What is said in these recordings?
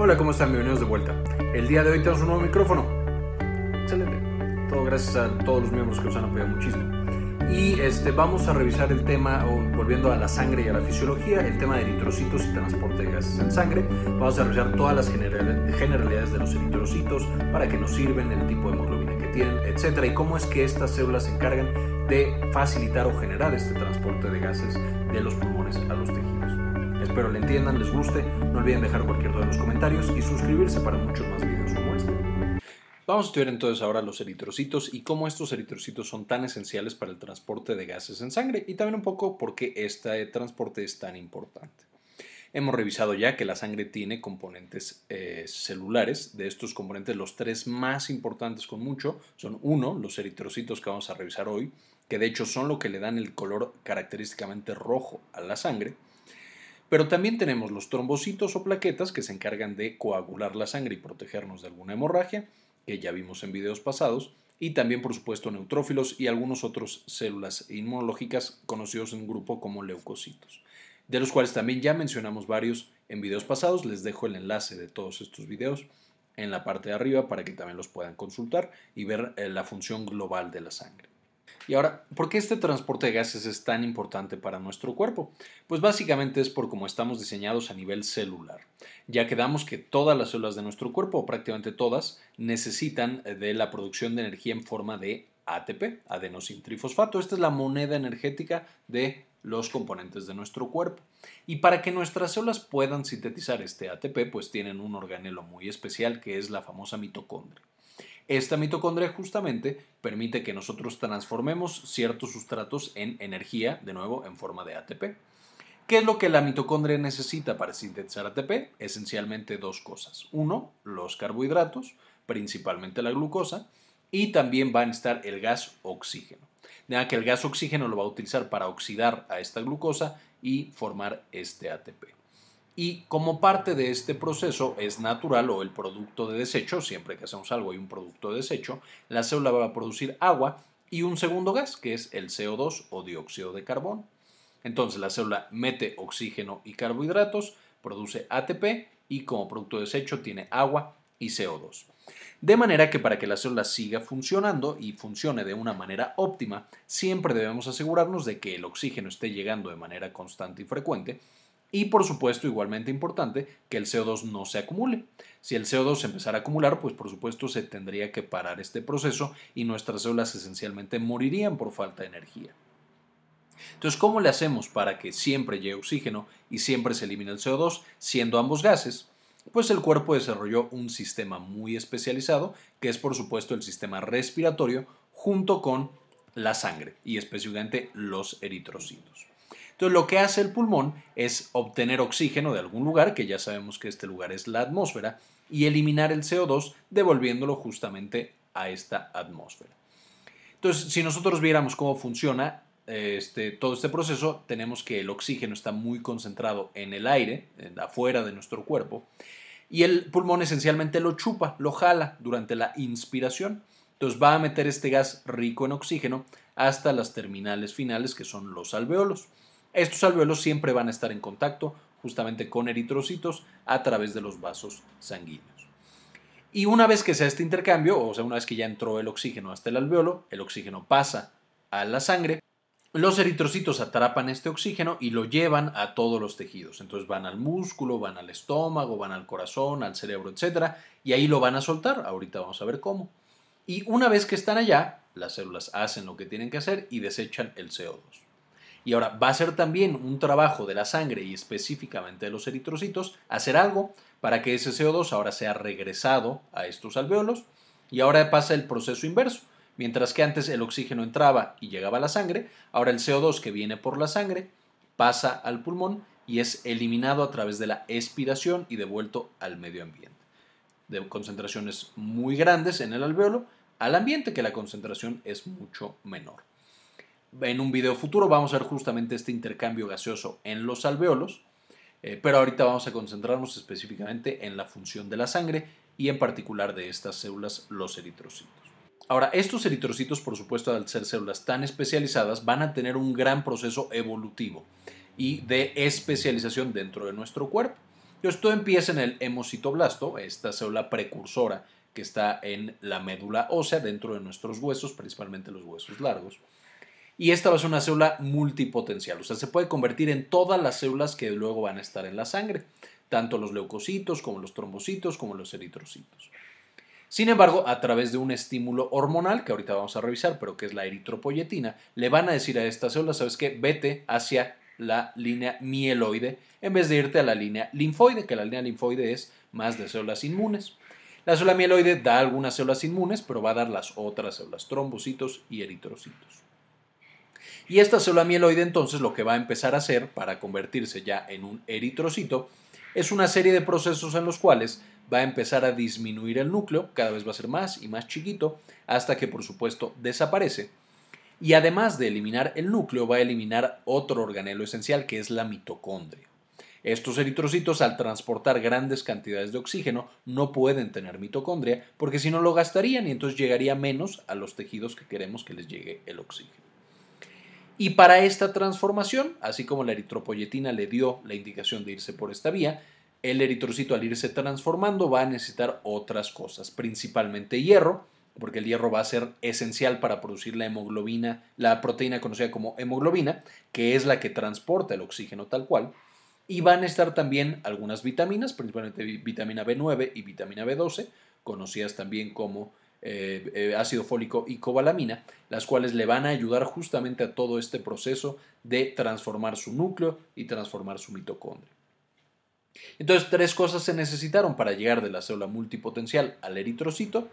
Hola, ¿cómo están? Bienvenidos de vuelta. El día de hoy tenemos un nuevo micrófono. Excelente. Todo gracias a todos los miembros que nos han apoyado muchísimo. Y este, vamos a revisar el tema, volviendo a la sangre y a la fisiología, el tema de eritrocitos y transporte de gases en sangre. Vamos a revisar todas las generalidades de los eritrocitos, para qué nos sirven, el tipo de hemoglobina que tienen, etcétera, y cómo es que estas células se encargan de facilitar o generar este transporte de gases de los pulmones a los tejidos. Espero le entiendan, les guste. No olviden dejar cualquier duda en los comentarios y suscribirse para muchos más videos como este. Vamos a estudiar entonces ahora los eritrocitos y cómo estos eritrocitos son tan esenciales para el transporte de gases en sangre y también un poco por qué este transporte es tan importante. Hemos revisado ya que la sangre tiene componentes eh, celulares. De estos componentes, los tres más importantes con mucho son uno, los eritrocitos que vamos a revisar hoy, que de hecho son lo que le dan el color característicamente rojo a la sangre. Pero también tenemos los trombocitos o plaquetas que se encargan de coagular la sangre y protegernos de alguna hemorragia, que ya vimos en videos pasados, y también por supuesto neutrófilos y algunos otros células inmunológicas conocidos en grupo como leucocitos, de los cuales también ya mencionamos varios en videos pasados, les dejo el enlace de todos estos videos en la parte de arriba para que también los puedan consultar y ver eh, la función global de la sangre. Y ahora, ¿por qué este transporte de gases es tan importante para nuestro cuerpo? Pues básicamente es por cómo estamos diseñados a nivel celular, ya que damos que todas las células de nuestro cuerpo, o prácticamente todas, necesitan eh, de la producción de energía en forma de ATP, trifosfato. Esta es la moneda energética de los componentes de nuestro cuerpo. Y para que nuestras células puedan sintetizar este ATP, pues tienen un organelo muy especial que es la famosa mitocondria. Esta mitocondria justamente permite que nosotros transformemos ciertos sustratos en energía, de nuevo en forma de ATP. ¿Qué es lo que la mitocondria necesita para sintetizar ATP? Esencialmente dos cosas. Uno, los carbohidratos, principalmente la glucosa, y también va a estar el gas oxígeno. Ya que el gas oxígeno lo va a utilizar para oxidar a esta glucosa y formar este ATP. Y como parte de este proceso es natural o el producto de desecho, siempre que hacemos algo hay un producto de desecho, la célula va a producir agua y un segundo gas, que es el CO2 o dióxido de carbono. Entonces la célula mete oxígeno y carbohidratos, produce ATP y como producto de desecho tiene agua y CO2. De manera que para que la célula siga funcionando y funcione de una manera óptima, siempre debemos asegurarnos de que el oxígeno esté llegando de manera constante y frecuente y por supuesto, igualmente importante, que el CO2 no se acumule. Si el CO2 empezara a acumular, pues por supuesto se tendría que parar este proceso y nuestras células esencialmente morirían por falta de energía. Entonces, ¿cómo le hacemos para que siempre llegue oxígeno y siempre se elimine el CO2, siendo ambos gases? Pues el cuerpo desarrolló un sistema muy especializado, que es por supuesto el sistema respiratorio, junto con la sangre y específicamente los eritrocitos. Entonces lo que hace el pulmón es obtener oxígeno de algún lugar, que ya sabemos que este lugar es la atmósfera, y eliminar el CO2 devolviéndolo justamente a esta atmósfera. Entonces, si nosotros viéramos cómo funciona este, todo este proceso, tenemos que el oxígeno está muy concentrado en el aire, afuera de nuestro cuerpo, y el pulmón esencialmente lo chupa, lo jala durante la inspiración. Entonces va a meter este gas rico en oxígeno hasta las terminales finales que son los alveolos. Estos alveolos siempre van a estar en contacto justamente con eritrocitos a través de los vasos sanguíneos. Y una vez que se este intercambio, o sea, una vez que ya entró el oxígeno hasta el alveolo, el oxígeno pasa a la sangre, los eritrocitos atrapan este oxígeno y lo llevan a todos los tejidos. Entonces van al músculo, van al estómago, van al corazón, al cerebro, etcétera, y ahí lo van a soltar. Ahorita vamos a ver cómo. Y una vez que están allá, las células hacen lo que tienen que hacer y desechan el CO2. Y ahora va a ser también un trabajo de la sangre y específicamente de los eritrocitos hacer algo para que ese CO2 ahora sea regresado a estos alveolos y ahora pasa el proceso inverso. Mientras que antes el oxígeno entraba y llegaba a la sangre, ahora el CO2 que viene por la sangre pasa al pulmón y es eliminado a través de la expiración y devuelto al medio ambiente. De concentraciones muy grandes en el alveolo al ambiente que la concentración es mucho menor. En un video futuro vamos a ver justamente este intercambio gaseoso en los alveolos, eh, pero ahorita vamos a concentrarnos específicamente en la función de la sangre y en particular de estas células, los eritrocitos. Ahora, estos eritrocitos, por supuesto, al ser células tan especializadas, van a tener un gran proceso evolutivo y de especialización dentro de nuestro cuerpo. Esto empieza en el hemocitoblasto, esta célula precursora que está en la médula ósea, dentro de nuestros huesos, principalmente los huesos largos y esta va a ser una célula multipotencial, o sea, se puede convertir en todas las células que luego van a estar en la sangre, tanto los leucocitos como los trombocitos como los eritrocitos. Sin embargo, a través de un estímulo hormonal, que ahorita vamos a revisar, pero que es la eritropoyetina, le van a decir a esta célula, ¿sabes qué? Vete hacia la línea mieloide en vez de irte a la línea linfoide, que la línea linfoide es más de células inmunes. La célula mieloide da algunas células inmunes, pero va a dar las otras células, trombocitos y eritrocitos. Y esta célula mieloide entonces lo que va a empezar a hacer para convertirse ya en un eritrocito es una serie de procesos en los cuales va a empezar a disminuir el núcleo, cada vez va a ser más y más chiquito, hasta que por supuesto desaparece. Y además de eliminar el núcleo, va a eliminar otro organelo esencial que es la mitocondria. Estos eritrocitos, al transportar grandes cantidades de oxígeno, no pueden tener mitocondria porque si no lo gastarían y entonces llegaría menos a los tejidos que queremos que les llegue el oxígeno. Y para esta transformación, así como la eritropoyetina le dio la indicación de irse por esta vía, el eritrocito al irse transformando va a necesitar otras cosas, principalmente hierro, porque el hierro va a ser esencial para producir la hemoglobina, la proteína conocida como hemoglobina, que es la que transporta el oxígeno tal cual. Y van a estar también algunas vitaminas, principalmente vitamina B9 y vitamina B12, conocidas también como eh, eh, ácido fólico y cobalamina, las cuales le van a ayudar justamente a todo este proceso de transformar su núcleo y transformar su mitocondria. Entonces, tres cosas se necesitaron para llegar de la célula multipotencial al eritrocito.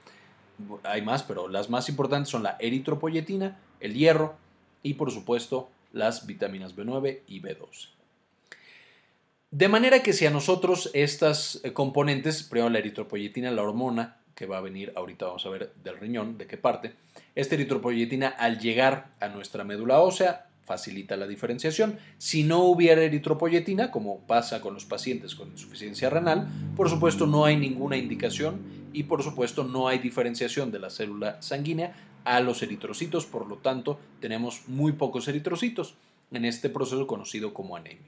Hay más, pero las más importantes son la eritropoyetina, el hierro y, por supuesto, las vitaminas B9 y B12. De manera que si a nosotros estas eh, componentes, primero la eritropoyetina, la hormona, que va a venir, ahorita vamos a ver del riñón, de qué parte. Esta eritropoyetina al llegar a nuestra médula ósea facilita la diferenciación. Si no hubiera eritropoyetina, como pasa con los pacientes con insuficiencia renal, por supuesto no hay ninguna indicación y por supuesto no hay diferenciación de la célula sanguínea a los eritrocitos, por lo tanto tenemos muy pocos eritrocitos en este proceso conocido como anemia.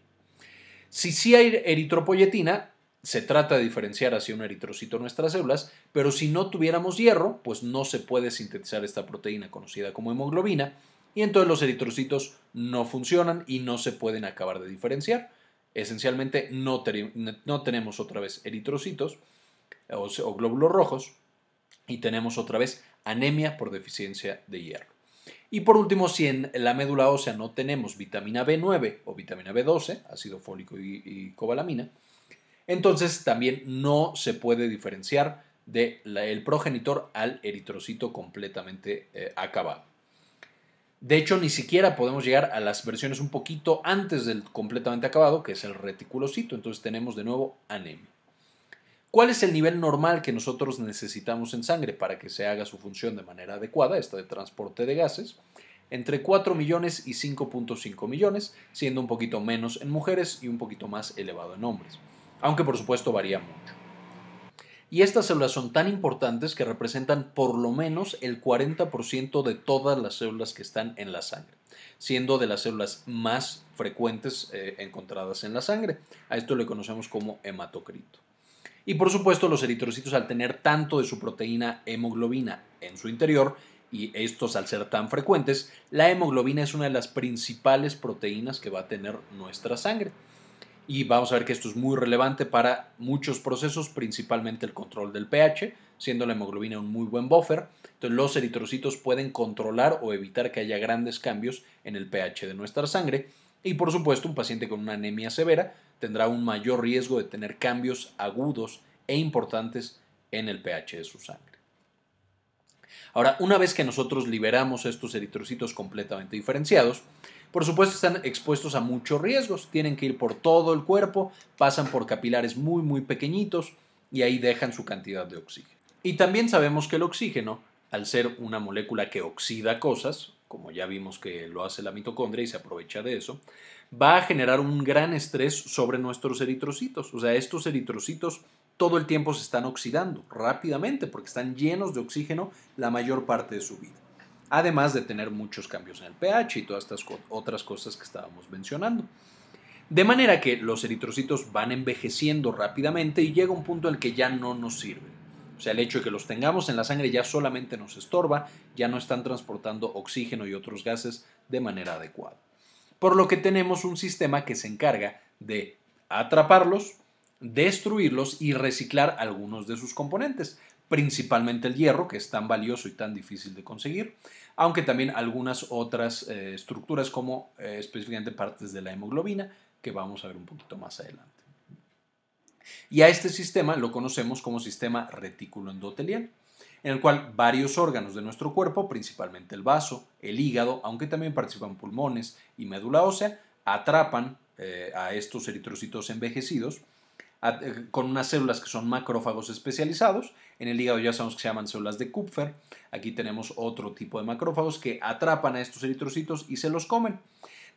Si sí hay eritropoyetina, se trata de diferenciar hacia un eritrocito nuestras células, pero si no tuviéramos hierro, pues no se puede sintetizar esta proteína conocida como hemoglobina y entonces los eritrocitos no funcionan y no se pueden acabar de diferenciar. Esencialmente no, tenemos otra vez eritrocitos o, glóbulos rojos y tenemos otra vez anemia por deficiencia de hierro. Y por último, si en la médula ósea no tenemos vitamina B9 o vitamina B12, ácido fólico y cobalamina, entonces también no se puede diferenciar del el progenitor al eritrocito completamente eh, acabado. De hecho, ni siquiera podemos llegar a las versiones un poquito antes del completamente acabado, que es el reticulocito. Entonces tenemos de nuevo anemia. ¿Cuál es el nivel normal que nosotros necesitamos en sangre para que se haga su función de manera adecuada, esta de transporte de gases? Entre 4 millones y 5.5 millones, siendo un poquito menos en mujeres y un poquito más elevado en hombres aunque por supuesto varía mucho. Y estas células son tan importantes que representan por lo menos el 40% de todas las células que están en la sangre, siendo de las células más frecuentes eh, encontradas en la sangre. A esto le conocemos como hematocrito. Y por supuesto los eritrocitos al tener tanto de su proteína hemoglobina en su interior, y estos al ser tan frecuentes, la hemoglobina es una de las principales proteínas que va a tener nuestra sangre y vamos a ver que esto es muy relevante para muchos procesos, principalmente el control del pH, siendo la hemoglobina un muy buen buffer. Entonces los eritrocitos pueden controlar o evitar que haya grandes cambios en el pH de nuestra sangre y por supuesto un paciente con una anemia severa tendrá un mayor riesgo de tener cambios agudos e importantes en el pH de su sangre. Ahora, una vez que nosotros liberamos estos eritrocitos completamente diferenciados, por supuesto, están expuestos a muchos riesgos. Tienen que ir por todo el cuerpo, pasan por capilares muy, muy pequeñitos y ahí dejan su cantidad de oxígeno. Y también sabemos que el oxígeno, al ser una molécula que oxida cosas, como ya vimos que lo hace la mitocondria y se aprovecha de eso, va a generar un gran estrés sobre nuestros eritrocitos. O sea, estos eritrocitos todo el tiempo se están oxidando rápidamente porque están llenos de oxígeno la mayor parte de su vida además de tener muchos cambios en el pH y todas estas otras cosas que estábamos mencionando. De manera que los eritrocitos van envejeciendo rápidamente y llega un punto en el que ya no nos sirven. O sea, el hecho de que los tengamos en la sangre ya solamente nos estorba, ya no están transportando oxígeno y otros gases de manera adecuada. Por lo que tenemos un sistema que se encarga de atraparlos, destruirlos y reciclar algunos de sus componentes, principalmente el hierro, que es tan valioso y tan difícil de conseguir, aunque también algunas otras eh, estructuras como eh, específicamente partes de la hemoglobina, que vamos a ver un poquito más adelante. Y a este sistema lo conocemos como sistema retículo endotelial, en el cual varios órganos de nuestro cuerpo, principalmente el vaso, el hígado, aunque también participan pulmones y médula ósea, atrapan eh, a estos eritrocitos envejecidos con unas células que son macrófagos especializados en el hígado ya sabemos que se llaman células de Kupfer. Aquí tenemos otro tipo de macrófagos que atrapan a estos eritrocitos y se los comen.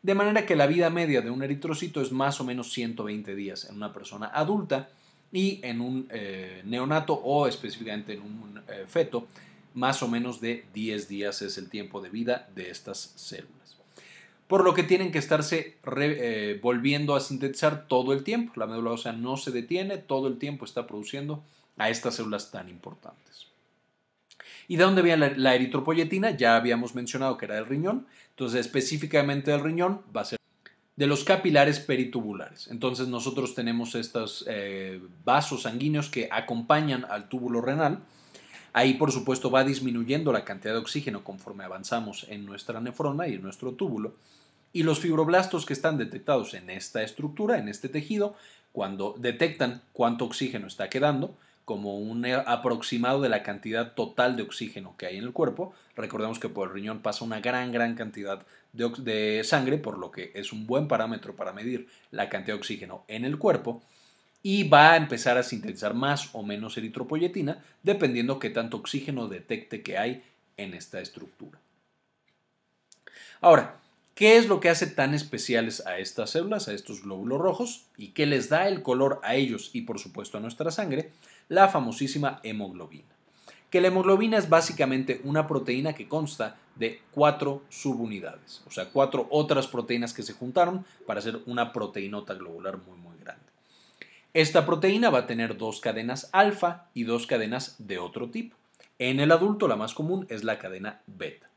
De manera que la vida media de un eritrocito es más o menos 120 días en una persona adulta y en un eh, neonato o específicamente en un eh, feto, más o menos de 10 días es el tiempo de vida de estas células. Por lo que tienen que estarse eh, volviendo a sintetizar todo el tiempo. La médula ósea no se detiene, todo el tiempo está produciendo a estas células tan importantes. ¿Y de dónde viene la, eritropoyetina? Ya habíamos mencionado que era del riñón, entonces específicamente del riñón va a ser de los capilares peritubulares. Entonces nosotros tenemos estos eh, vasos sanguíneos que acompañan al túbulo renal. Ahí, por supuesto, va disminuyendo la cantidad de oxígeno conforme avanzamos en nuestra nefrona y en nuestro túbulo. Y los fibroblastos que están detectados en esta estructura, en este tejido, cuando detectan cuánto oxígeno está quedando, como un eh, aproximado de la cantidad total de oxígeno que hay en el cuerpo. Recordemos que por el riñón pasa una gran, gran cantidad de, de sangre, por lo que es un buen parámetro para medir la cantidad de oxígeno en el cuerpo y va a empezar a sintetizar más o menos eritropoyetina, dependiendo qué tanto oxígeno detecte que hay en esta estructura. Ahora, ¿Qué es lo que hace tan especiales a estas células, a estos glóbulos rojos, y qué les da el color a ellos y por supuesto a nuestra sangre? La famosísima hemoglobina. Que la hemoglobina es básicamente una proteína que consta de cuatro subunidades, o sea, cuatro otras proteínas que se juntaron para hacer una proteinota globular muy muy grande. Esta proteína va a tener dos cadenas alfa y dos cadenas de otro tipo. En el adulto la más común es la cadena beta.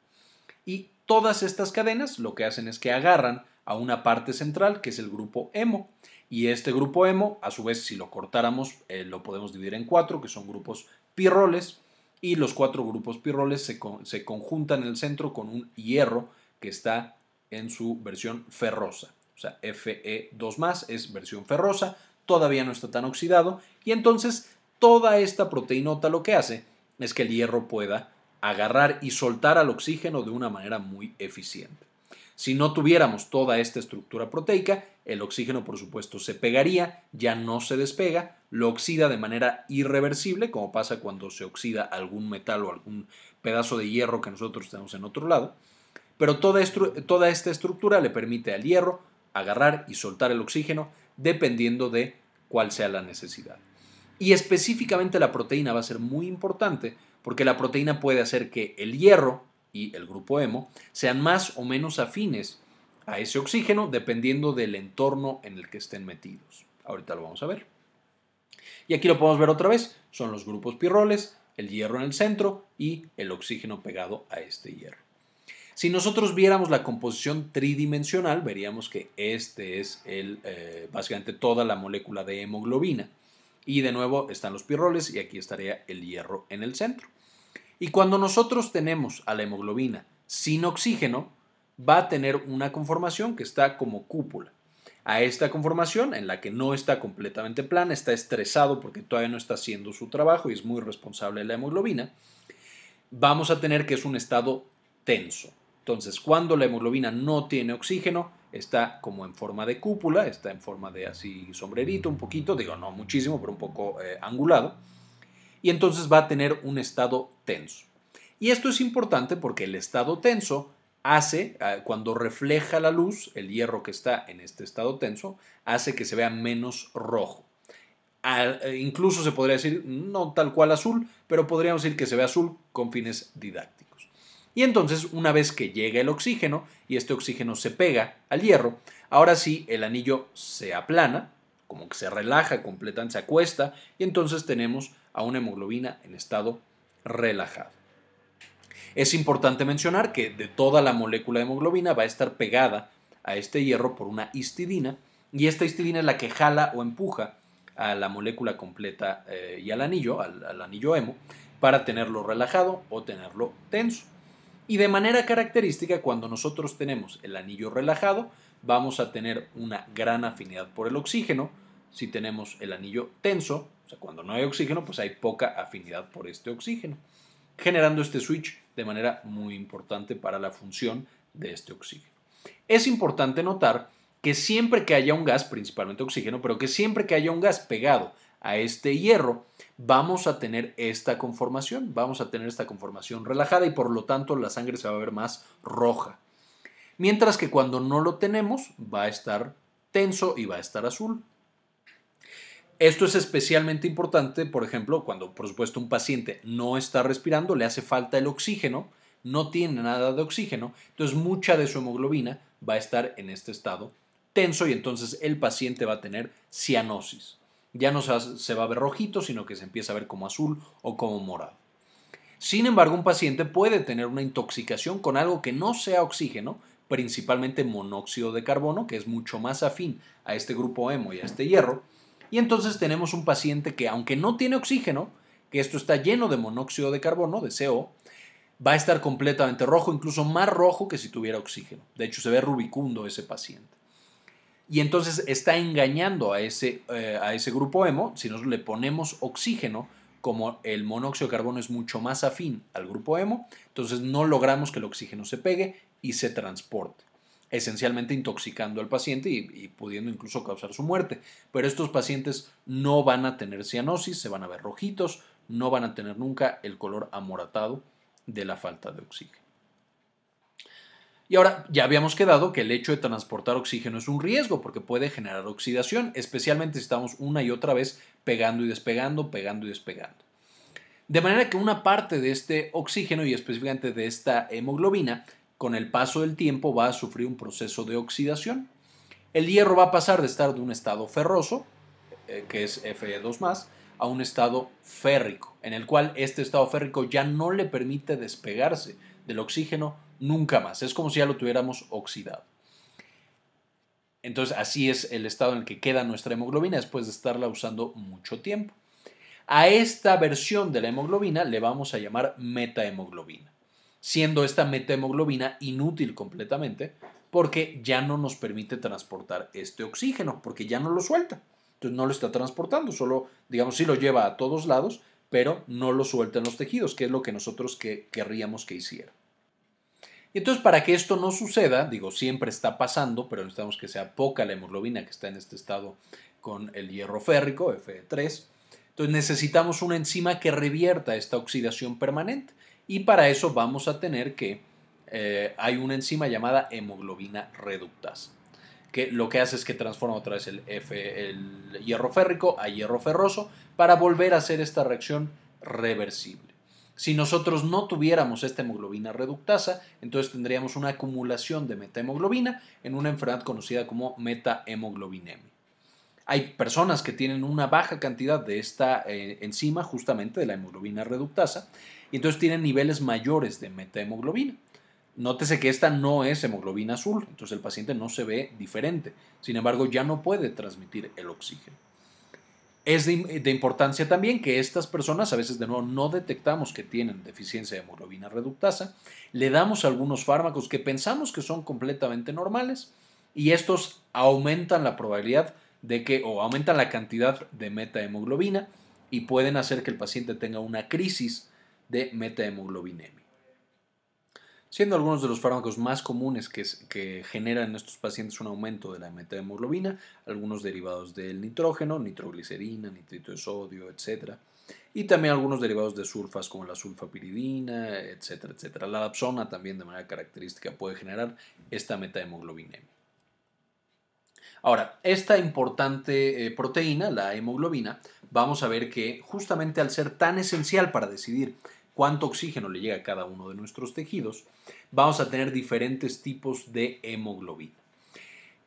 ¿Y Todas estas cadenas lo que hacen es que agarran a una parte central que es el grupo hemo y este grupo hemo a su vez si lo cortáramos eh, lo podemos dividir en cuatro que son grupos pirroles y los cuatro grupos pirroles se, conjuntan en el centro con un hierro que está en su versión ferrosa. O sea, Fe2 es versión ferrosa, todavía no está tan oxidado y entonces toda esta proteinota lo que hace es que el hierro pueda agarrar y soltar al oxígeno de una manera muy eficiente. Si no tuviéramos toda esta estructura proteica, el oxígeno por supuesto se pegaría, ya no se despega, lo oxida de manera irreversible, como pasa cuando se oxida algún metal o algún pedazo de hierro que nosotros tenemos en otro lado, pero toda, esta estructura le permite al hierro agarrar y soltar el oxígeno dependiendo de cuál sea la necesidad. Y específicamente la proteína va a ser muy importante porque la proteína puede hacer que el hierro y el grupo hemo sean más o menos afines a ese oxígeno dependiendo del entorno en el que estén metidos. Ahorita lo vamos a ver. Y aquí lo podemos ver otra vez, son los grupos pirroles, el hierro en el centro y el oxígeno pegado a este hierro. Si nosotros viéramos la composición tridimensional, veríamos que este es el, eh, básicamente toda la molécula de hemoglobina. Y de nuevo están los pirroles y aquí estaría el hierro en el centro. Y cuando nosotros tenemos a la hemoglobina sin oxígeno, va a tener una conformación que está como cúpula. A esta conformación, en la que no está completamente plana, está estresado porque todavía no está haciendo su trabajo y es muy responsable la hemoglobina, vamos a tener que es un estado tenso. Entonces, cuando la hemoglobina no tiene oxígeno, está como en forma de cúpula, está en forma de así sombrerito un poquito, digo no muchísimo, pero un poco eh, angulado, y entonces va a tener un estado tenso. Y esto es importante porque el estado tenso hace, ah, cuando refleja la luz, el hierro que está en este estado tenso, hace que se vea menos rojo. Eh, incluso se podría decir, no tal cual azul, pero podríamos decir que se ve azul con fines didácticos. Y entonces, una vez que llega el oxígeno y este oxígeno se pega al hierro, ahora sí el anillo se aplana, como que se relaja completamente, se acuesta, y entonces tenemos a una hemoglobina en estado relajado. Es importante mencionar que de toda la molécula de hemoglobina va a estar pegada a este hierro por una histidina, y esta histidina es la que jala o empuja a la molécula completa eh, y al anillo, al anillo hemo, para tenerlo relajado o tenerlo tenso. Y de manera característica, cuando nosotros tenemos el anillo relajado, vamos a tener una gran afinidad por el oxígeno. Si tenemos el anillo tenso, o sea, cuando no hay oxígeno, pues hay poca afinidad por este oxígeno, generando este switch de manera muy importante para la función de este oxígeno. Es importante notar que siempre que haya un gas, principalmente oxígeno, pero que siempre que haya un gas pegado a este hierro, vamos a tener esta conformación, vamos a tener esta conformación relajada y por lo tanto la sangre se va a ver más roja. Mientras que cuando no lo tenemos va a estar tenso y va a estar azul. Esto es especialmente importante, por ejemplo, cuando por supuesto un paciente no está respirando, le hace falta el oxígeno, no tiene nada de oxígeno, entonces mucha de su hemoglobina va a estar en este estado tenso y entonces el paciente va a tener cianosis ya no se va a ver rojito, sino que se empieza a ver como azul o como morado. Sin embargo, un paciente puede tener una intoxicación con algo que no sea oxígeno, principalmente monóxido de carbono, que es mucho más afín a este grupo hemo y a este hierro. Y entonces tenemos un paciente que, aunque no tiene oxígeno, que esto está lleno de monóxido de carbono, de CO, va a estar completamente rojo, incluso más rojo que si tuviera oxígeno. De hecho, se ve rubicundo ese paciente y entonces está engañando a ese, eh, a ese grupo hemo. Si nos le ponemos oxígeno, como el monóxido de carbono es mucho más afín al grupo hemo, entonces no logramos que el oxígeno se pegue y se transporte esencialmente intoxicando al paciente y, pudiendo incluso causar su muerte. Pero estos pacientes no van a tener cianosis, se van a ver rojitos, no van a tener nunca el color amoratado de la falta de oxígeno. Y ahora ya habíamos quedado que el hecho de transportar oxígeno es un riesgo porque puede generar oxidación, especialmente si estamos una y otra vez pegando y despegando, pegando y despegando. De manera que una parte de este oxígeno y específicamente de esta hemoglobina, con el paso del tiempo va a sufrir un proceso de oxidación. El hierro va a pasar de estar de un estado ferroso, eh, que es Fe2+, a un estado férrico, en el cual este estado férrico ya no le permite despegarse del oxígeno nunca más. Es como si ya lo tuviéramos oxidado. Entonces, así es el estado en el que queda nuestra hemoglobina después de estarla usando mucho tiempo. A esta versión de la hemoglobina le vamos a llamar metahemoglobina, siendo esta metahemoglobina inútil completamente porque ya no nos permite transportar este oxígeno, porque ya no lo suelta no lo está transportando, solo, digamos, sí lo lleva a todos lados, pero no lo suelta en los tejidos, que es lo que nosotros querríamos que hiciera. entonces para que esto no suceda, digo, siempre está pasando, pero necesitamos que sea poca la hemoglobina que está en este estado con el hierro férrico, F3. Entonces necesitamos una enzima que revierta esta oxidación permanente y para eso vamos a tener que eh, hay una enzima llamada hemoglobina reductasa que lo que hace es que transforma otra vez el, el hierro férrico a hierro ferroso para volver a hacer esta reacción reversible. Si nosotros no tuviéramos esta hemoglobina reductasa, entonces tendríamos una acumulación de metahemoglobina en una enfermedad conocida como metahemoglobinemia. Hay personas que tienen una baja cantidad de esta eh, enzima, justamente de la hemoglobina reductasa, y entonces tienen niveles mayores de metahemoglobina. Nótese que esta no es hemoglobina azul, entonces el paciente no se ve diferente. Sin embargo, ya no puede transmitir el oxígeno. Es eh, de, importancia también que estas personas, a veces de nuevo no detectamos que tienen deficiencia de hemoglobina reductasa, le damos algunos fármacos que pensamos que son completamente normales y estos aumentan la probabilidad de que o aumentan la cantidad de metahemoglobina y pueden hacer que el paciente tenga una crisis de metahemoglobinemia siendo algunos de los fármacos más comunes que, generan en estos pacientes un aumento de la metahemoglobina, algunos derivados del nitrógeno, nitroglicerina, nitrito de sodio, etc. Y también algunos derivados de sulfas como la sulfapiridina, etcétera, etcétera. La lapsona también de manera característica puede generar esta metahemoglobina. Ahora, esta importante eh, proteína, la hemoglobina, vamos a ver que justamente al ser tan esencial para decidir cuánto oxígeno le llega a cada uno de nuestros tejidos, vamos a tener diferentes tipos de hemoglobina.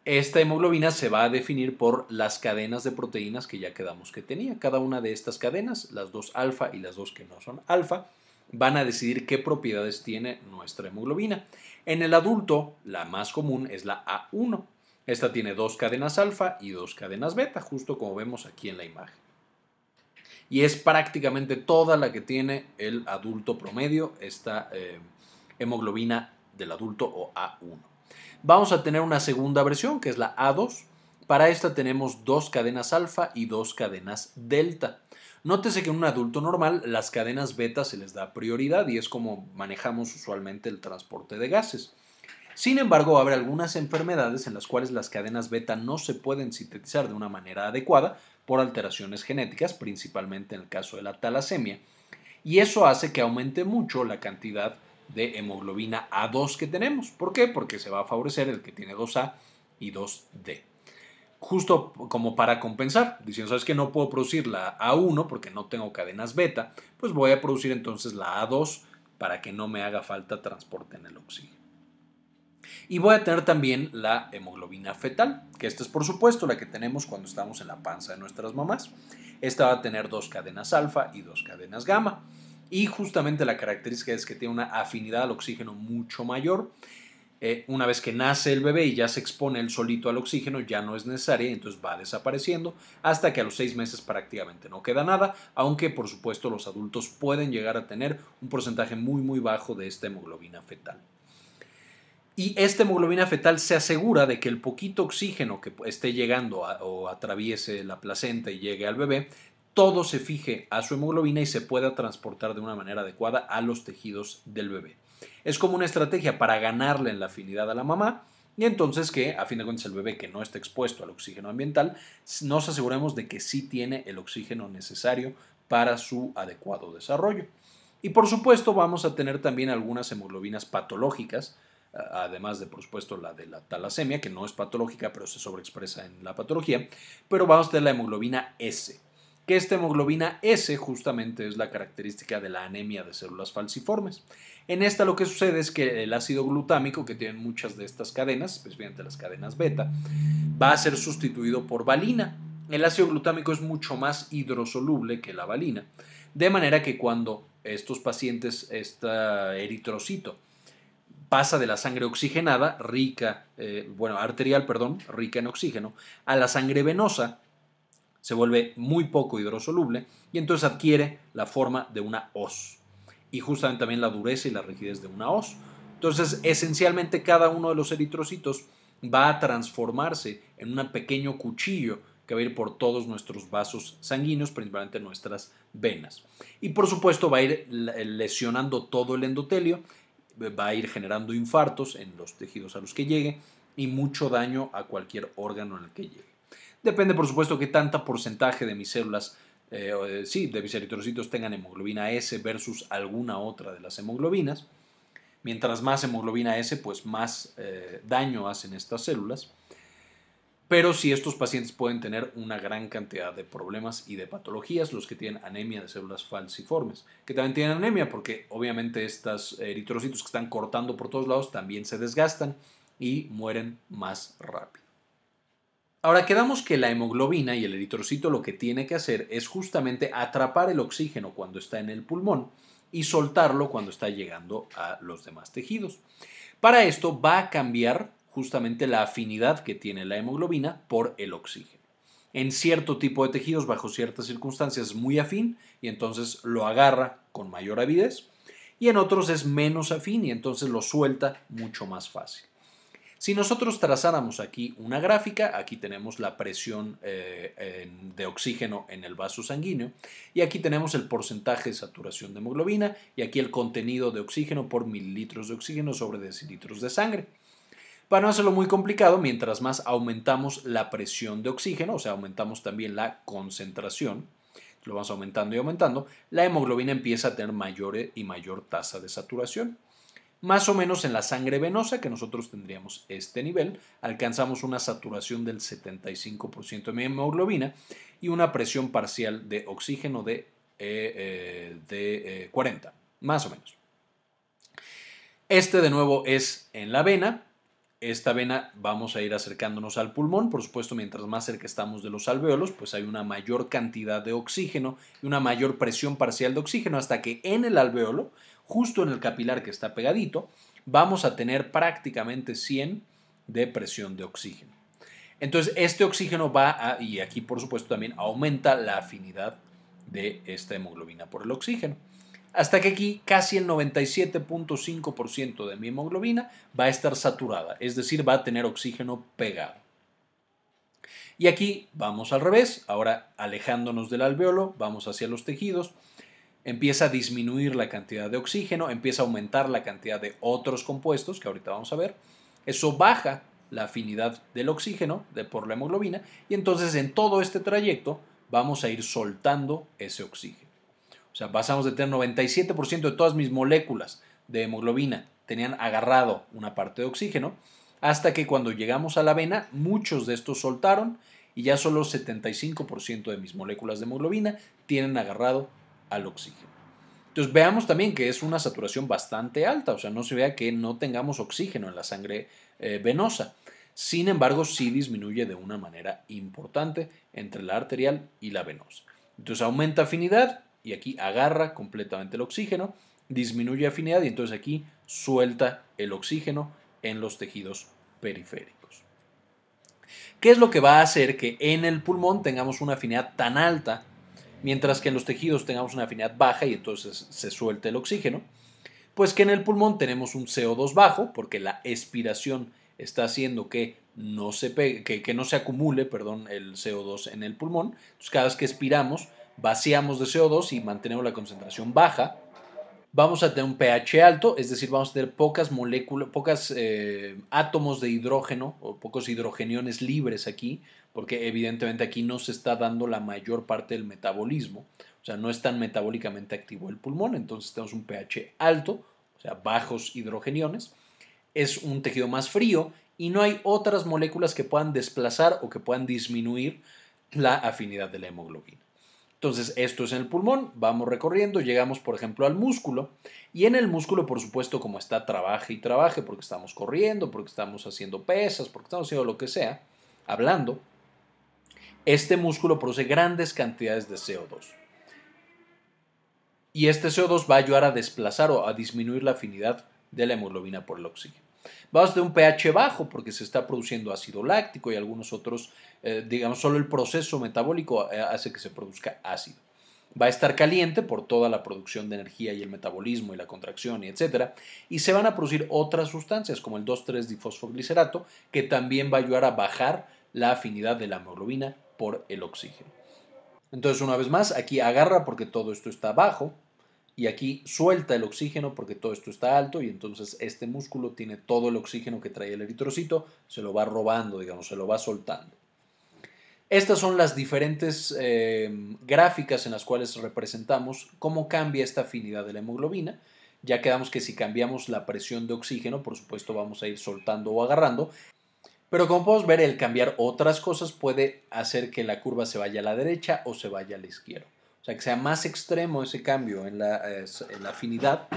Esta hemoglobina se va a definir por las cadenas de proteínas que ya quedamos que tenía. Cada una de estas cadenas, las dos alfa y las dos que no son alfa, van a decidir qué propiedades tiene nuestra hemoglobina. En el adulto, la más común es la A1. Esta tiene dos cadenas alfa y dos cadenas beta, justo como vemos aquí en la imagen y es prácticamente toda la que tiene el adulto promedio, esta eh, hemoglobina del adulto o A1. Vamos a tener una segunda versión que es la A2. Para esta tenemos dos cadenas alfa y dos cadenas delta. Nótese que en un adulto normal las cadenas beta se les da prioridad y es como manejamos usualmente el transporte de gases. Sin embargo, habrá algunas enfermedades en las cuales las cadenas beta no se pueden sintetizar de una manera adecuada, por alteraciones genéticas, principalmente en el caso de la talasemia, y eso hace que aumente mucho la cantidad de hemoglobina A2 que tenemos. ¿Por qué? Porque se va a favorecer el que tiene 2A y 2D. Justo como para compensar, diciendo, ¿sabes que no puedo producir la A1 porque no tengo cadenas beta? Pues voy a producir entonces la A2 para que no me haga falta transporte en el oxígeno. Y voy a tener también la hemoglobina fetal, que esta es por supuesto la que tenemos cuando estamos en la panza de nuestras mamás. Esta va a tener dos cadenas alfa y dos cadenas gamma. Y justamente la característica es que tiene una afinidad al oxígeno mucho mayor. Eh, una vez que nace el bebé y ya se expone el solito al oxígeno, ya no es necesaria, entonces va desapareciendo hasta que a los seis meses prácticamente no queda nada, aunque por supuesto los adultos pueden llegar a tener un porcentaje muy muy bajo de esta hemoglobina fetal. Y esta hemoglobina fetal se asegura de que el poquito oxígeno que esté llegando o atraviese la placenta y llegue al bebé, todo se fije a su hemoglobina y se pueda transportar de una manera adecuada a los tejidos del bebé. Es como una estrategia para ganarle en la afinidad a la mamá y entonces que, a fin de cuentas, el bebé que no está expuesto al oxígeno ambiental, nos aseguremos de que sí tiene el oxígeno necesario para su adecuado desarrollo. Y por supuesto vamos a tener también algunas hemoglobinas patológicas, además de por supuesto la de la talasemia, que no es patológica, pero se sobreexpresa en la patología, pero vamos a tener la hemoglobina S, que esta hemoglobina S justamente es la característica de la anemia de células falciformes. En esta lo que sucede es que el ácido glutámico, que tienen muchas de estas cadenas, especialmente pues las cadenas beta, va a ser sustituido por valina. El ácido glutámico es mucho más hidrosoluble que la valina, de manera que cuando estos pacientes, este eritrocito, pasa de la sangre oxigenada, rica, eh, bueno, arterial, perdón, rica en oxígeno, a la sangre venosa, se vuelve muy poco hidrosoluble y entonces adquiere la forma de una os y justamente también la dureza y la rigidez de una os. Entonces, esencialmente cada uno de los eritrocitos va a transformarse en un pequeño cuchillo que va a ir por todos nuestros vasos sanguíneos, principalmente nuestras venas. Y por supuesto va a ir lesionando todo el endotelio va a ir generando infartos en los tejidos a los que llegue y mucho daño a cualquier órgano en el que llegue. Depende, por supuesto, qué tanta porcentaje de mis células, eh, eh, sí, de mis eritrocitos tengan hemoglobina S versus alguna otra de las hemoglobinas. Mientras más hemoglobina S, pues más eh, daño hacen estas células. Pero si estos pacientes pueden tener una gran cantidad de problemas y de patologías, los que tienen anemia de células falciformes, que también tienen anemia porque obviamente estos eritrocitos que están cortando por todos lados también se desgastan y mueren más rápido. Ahora quedamos que la hemoglobina y el eritrocito lo que tiene que hacer es justamente atrapar el oxígeno cuando está en el pulmón y soltarlo cuando está llegando a los demás tejidos. Para esto va a cambiar justamente la afinidad que tiene la hemoglobina por el oxígeno. En cierto tipo de tejidos, bajo ciertas circunstancias, es muy afín y entonces lo agarra con mayor avidez y en otros es menos afín y entonces lo suelta mucho más fácil. Si nosotros trazáramos aquí una gráfica, aquí tenemos la presión eh, de oxígeno en el vaso sanguíneo y aquí tenemos el porcentaje de saturación de hemoglobina y aquí el contenido de oxígeno por mililitros de oxígeno sobre decilitros de sangre. Para no hacerlo muy complicado, mientras más aumentamos la presión de oxígeno, o sea, aumentamos también la concentración, lo vamos aumentando y aumentando, la hemoglobina empieza a tener mayor eh, y mayor tasa de saturación. Más o menos en la sangre venosa, que nosotros tendríamos este nivel, alcanzamos una saturación del 75% de hemoglobina y una presión parcial de oxígeno de, eh, eh, de 40, más o menos. Este de nuevo es en la vena, esta vena vamos a ir acercándonos al pulmón. Por supuesto, mientras más cerca estamos de los alveolos, pues hay una mayor cantidad de oxígeno y una mayor presión parcial de oxígeno hasta que en el alveolo, justo en el capilar que está pegadito, vamos a tener prácticamente 100 de presión de oxígeno. Entonces, este oxígeno va a, y aquí por supuesto también aumenta la afinidad de esta hemoglobina por el oxígeno hasta que aquí casi el 97.5% de mi hemoglobina va a estar saturada, es decir, va a tener oxígeno pegado. Y aquí vamos al revés, ahora alejándonos del alveolo, vamos hacia los tejidos, empieza a disminuir la cantidad de oxígeno, empieza a aumentar la cantidad de otros compuestos que ahorita vamos a ver, eso baja la afinidad del oxígeno de por la hemoglobina y entonces en todo este trayecto vamos a ir soltando ese oxígeno. O sea, pasamos de tener 97% de todas mis moléculas de hemoglobina tenían agarrado una parte de oxígeno, hasta que cuando llegamos a la vena, muchos de estos soltaron y ya solo 75% de mis moléculas de hemoglobina tienen agarrado al oxígeno. Entonces veamos también que es una saturación bastante alta, o sea, no se vea que no tengamos oxígeno en la sangre eh, venosa. Sin embargo, sí disminuye de una manera importante entre la arterial y la venosa. Entonces aumenta afinidad, y aquí agarra completamente el oxígeno, disminuye afinidad y entonces aquí suelta el oxígeno en los tejidos periféricos. ¿Qué es lo que va a hacer que en el pulmón tengamos una afinidad tan alta, mientras que en los tejidos tengamos una afinidad baja y entonces se suelta el oxígeno? Pues que en el pulmón tenemos un CO2 bajo, porque la expiración está haciendo que no se, no se acumule perdón, el CO2 en el pulmón. Entonces, cada vez que expiramos, vaciamos de CO2 y mantenemos la concentración baja, vamos a tener un pH alto, es decir, vamos a tener pocas moléculas, pocas eh, átomos de hidrógeno o pocos hidrogeniones libres aquí, porque evidentemente aquí no se está dando la mayor parte del metabolismo, o sea, no es tan metabólicamente activo el pulmón, entonces tenemos un pH alto, o sea, bajos hidrogeniones, es un tejido más frío y no hay otras moléculas que puedan desplazar o que puedan disminuir la afinidad de la hemoglobina. Entonces, esto es en el pulmón, vamos recorriendo, llegamos, por ejemplo, al músculo, y en el músculo, por supuesto, como está trabaje y trabaje, porque estamos corriendo, porque estamos haciendo pesas, porque estamos haciendo lo que sea, hablando, este músculo produce grandes cantidades de CO2. Y este CO2 va a ayudar a desplazar o a disminuir la afinidad de la hemoglobina por el oxígeno. Vamos de un pH bajo porque se está produciendo ácido láctico y algunos otros, eh, digamos, solo el proceso metabólico eh, hace que se produzca ácido. Va a estar caliente por toda la producción de energía y el metabolismo y la contracción etcétera. Y se van a producir otras sustancias como el 2,3-difosfoglicerato que también va a ayudar a bajar la afinidad de la hemoglobina por el oxígeno. Entonces, una vez más, aquí agarra porque todo esto está bajo y aquí suelta el oxígeno porque todo esto está alto y entonces este músculo tiene todo el oxígeno que trae el eritrocito, se lo va robando, digamos, se lo va soltando. Estas son las diferentes eh, gráficas en las cuales representamos cómo cambia esta afinidad de la hemoglobina. Ya quedamos que si cambiamos la presión de oxígeno, por supuesto vamos a ir soltando o agarrando. Pero como podemos ver, el cambiar otras cosas puede hacer que la curva se vaya a la derecha o se vaya a la izquierda sea, que sea más extremo ese cambio en la, afinidad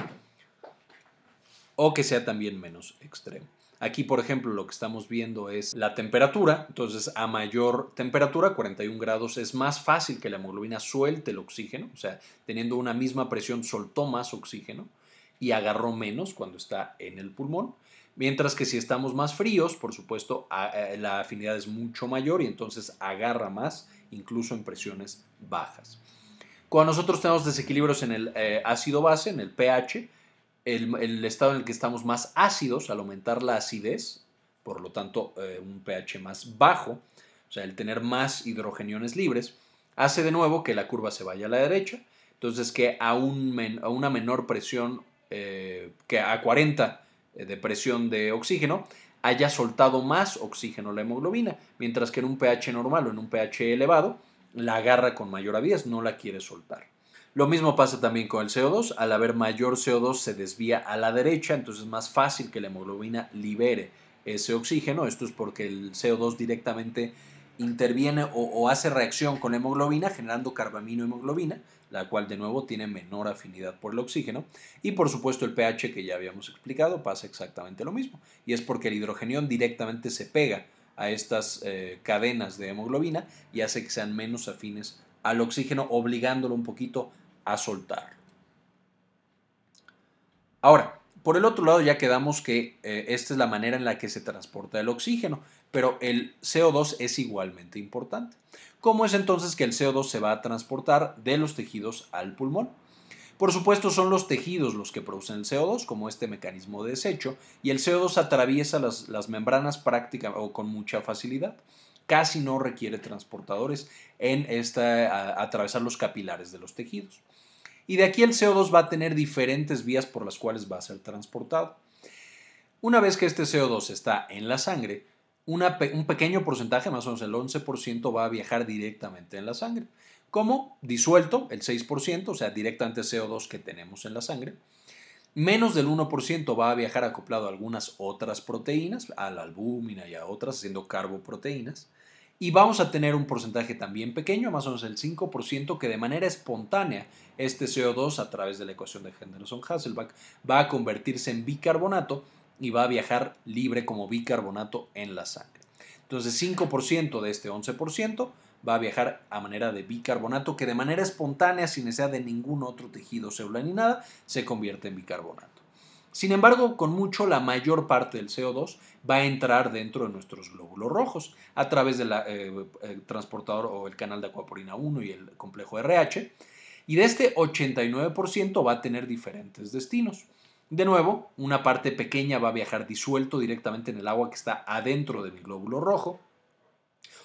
o que sea también menos extremo. Aquí, por ejemplo, lo que estamos viendo es la temperatura. Entonces, a mayor temperatura, 41 grados, es más fácil que la hemoglobina suelte el oxígeno. O sea, teniendo una misma presión, soltó más oxígeno y agarró menos cuando está en el pulmón. Mientras que si estamos más fríos, por supuesto, la afinidad es mucho mayor y entonces agarra más, incluso en presiones bajas. Cuando nosotros tenemos desequilibrios en el eh, ácido-base, en el pH, el, estado en el que estamos más ácidos al aumentar la acidez, por lo tanto eh, un pH más bajo, o sea, el tener más hidrogeniones libres, hace de nuevo que la curva se vaya a la derecha, entonces que a, una menor presión, eh, que a 40 de presión de oxígeno, haya soltado más oxígeno la hemoglobina, mientras que en un pH normal o en un pH elevado, la agarra con mayor avidez, no la quiere soltar. Lo mismo pasa también con el CO2, al haber mayor CO2 se desvía a la derecha, entonces es más fácil que la hemoglobina libere ese oxígeno, esto es porque el CO2 directamente interviene o, hace reacción con la hemoglobina generando carbaminohemoglobina, hemoglobina, la cual de nuevo tiene menor afinidad por el oxígeno. Y por supuesto el pH que ya habíamos explicado pasa exactamente lo mismo, y es porque el hidrogenión directamente se pega a estas eh, cadenas de hemoglobina y hace que sean menos afines al oxígeno, obligándolo un poquito a soltar. Ahora, por el otro lado ya quedamos que eh, esta es la manera en la que se transporta el oxígeno, pero el CO2 es igualmente importante. ¿Cómo es entonces que el CO2 se va a transportar de los tejidos al pulmón? Por supuesto, son los tejidos los que producen el CO2, como este mecanismo de desecho, y el CO2 atraviesa las, membranas prácticamente o con mucha facilidad. Casi no requiere transportadores en esta, atravesar los capilares de los tejidos. Y de aquí el CO2 va a tener diferentes vías por las cuales va a ser transportado. Una vez que este CO2 está en la sangre, un pequeño porcentaje, más o menos el 11%, va a viajar directamente en la sangre como disuelto, el 6%, o sea, directamente CO2 que tenemos en la sangre. Menos del 1% va a viajar acoplado a algunas otras proteínas, a la albúmina y a otras, haciendo carboproteínas. Y vamos a tener un porcentaje también pequeño, más o menos el 5%, que de manera espontánea este CO2 a través de la ecuación de henderson Hasselbach va a convertirse en bicarbonato y va a viajar libre como bicarbonato en la sangre. Entonces 5% de este 11% va a viajar a manera de bicarbonato que de manera espontánea, sin necesidad de ningún otro tejido, célula ni nada, se convierte en bicarbonato. Sin embargo, con mucho la mayor parte del CO2 va a entrar dentro de nuestros glóbulos rojos a través del eh, transportador o el canal de acuaporina 1 y el complejo RH. Y de este 89% va a tener diferentes destinos. De nuevo, una parte pequeña va a viajar disuelto directamente en el agua que está adentro de mi glóbulo rojo.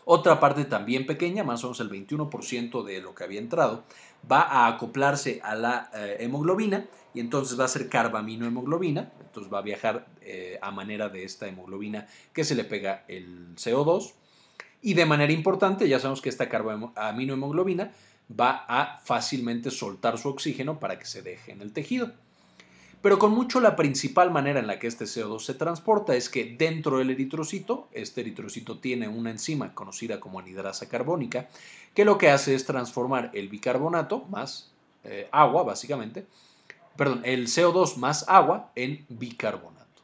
Otra parte también pequeña, más o menos el 21% de lo que había entrado, va a acoplarse a la eh, hemoglobina y entonces va a ser carbaminohemoglobina, entonces va a viajar eh, a manera de esta hemoglobina que se le pega el CO2 y de manera importante ya sabemos que esta carbaminohemoglobina va a fácilmente soltar su oxígeno para que se deje en el tejido. Pero con mucho la principal manera en la que este CO2 se transporta es que dentro del eritrocito, este eritrocito tiene una enzima conocida como anidrasa carbónica, que lo que hace es transformar el bicarbonato más eh, agua, básicamente, perdón, el CO2 más agua en bicarbonato.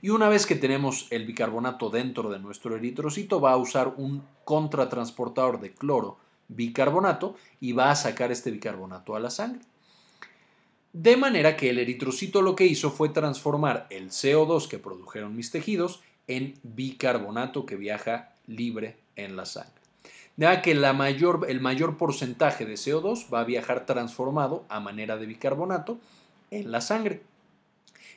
Y una vez que tenemos el bicarbonato dentro de nuestro eritrocito, va a usar un contratransportador de cloro bicarbonato y va a sacar este bicarbonato a la sangre. De manera que el eritrocito lo que hizo fue transformar el CO2 que produjeron mis tejidos en bicarbonato que viaja libre en la sangre. De que mayor, el mayor porcentaje de CO2 va a viajar transformado a manera de bicarbonato en la sangre.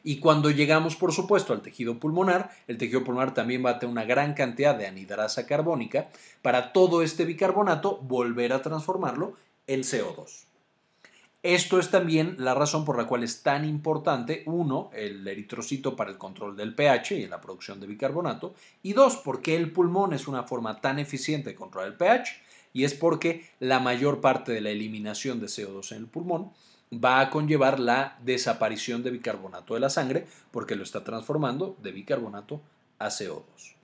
Y cuando llegamos, por supuesto, al tejido pulmonar, el tejido pulmonar también va a tener una gran cantidad de anidrasa carbónica para todo este bicarbonato volver a transformarlo en CO2. Esto es también la razón por la cual es tan importante, uno, el eritrocito para el control del pH y la producción de bicarbonato, y dos, porque el pulmón es una forma tan eficiente de controlar el pH, y es porque la mayor parte de la eliminación de CO2 en el pulmón va a conllevar la desaparición de bicarbonato de la sangre, porque lo está transformando de bicarbonato a CO2.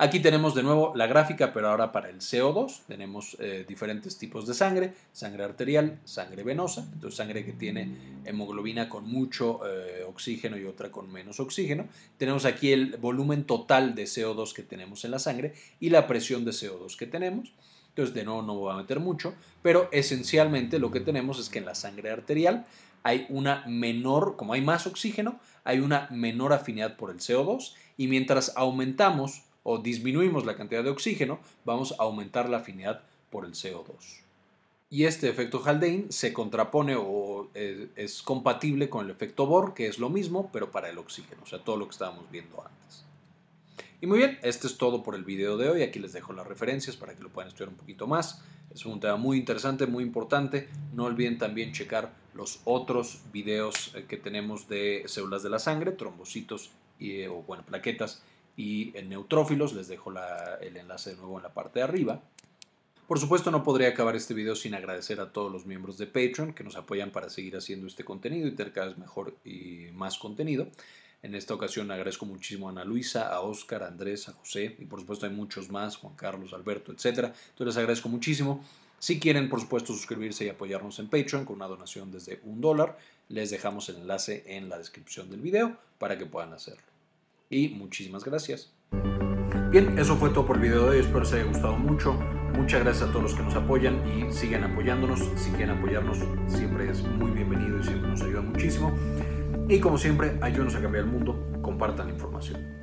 Aquí tenemos de nuevo la gráfica, pero ahora para el CO2. Tenemos eh, diferentes tipos de sangre, sangre arterial, sangre venosa, entonces sangre que tiene hemoglobina con mucho eh, oxígeno y otra con menos oxígeno. Tenemos aquí el volumen total de CO2 que tenemos en la sangre y la presión de CO2 que tenemos. Entonces, de nuevo, no voy a meter mucho, pero esencialmente lo que tenemos es que en la sangre arterial hay una menor, como hay más oxígeno, hay una menor afinidad por el CO2 y mientras aumentamos o disminuimos la cantidad de oxígeno, vamos a aumentar la afinidad por el CO2. Y este efecto Haldane se contrapone o eh, es, compatible con el efecto Bohr, que es lo mismo, pero para el oxígeno, o sea, todo lo que estábamos viendo antes. Y muy bien, este es todo por el video de hoy. Aquí les dejo las referencias para que lo puedan estudiar un poquito más. Es un tema muy interesante, muy importante. No olviden también checar los otros videos eh, que tenemos de células de la sangre, trombocitos y, eh, o bueno, plaquetas y en neutrófilos, les dejo el enlace de nuevo en la parte de arriba. Por supuesto no podría acabar este video sin agradecer a todos los miembros de Patreon que nos apoyan para seguir haciendo este contenido y tener cada vez mejor y más contenido. En esta ocasión agradezco muchísimo a Ana Luisa, a Oscar, a Andrés, a José y por supuesto hay muchos más, Juan Carlos, Alberto, etc. Entonces les agradezco muchísimo. Si quieren, por supuesto, suscribirse y apoyarnos en Patreon con una donación desde un dólar, les dejamos el enlace en la descripción del video para que puedan hacerlo y muchísimas gracias. Bien, eso fue todo por el video de hoy, espero les haya gustado mucho. Muchas gracias a todos los que nos apoyan y siguen apoyándonos. Si quieren apoyarnos, siempre es muy bienvenido y siempre nos ayuda muchísimo. Y como siempre, ayúdenos a cambiar el mundo, compartan la información.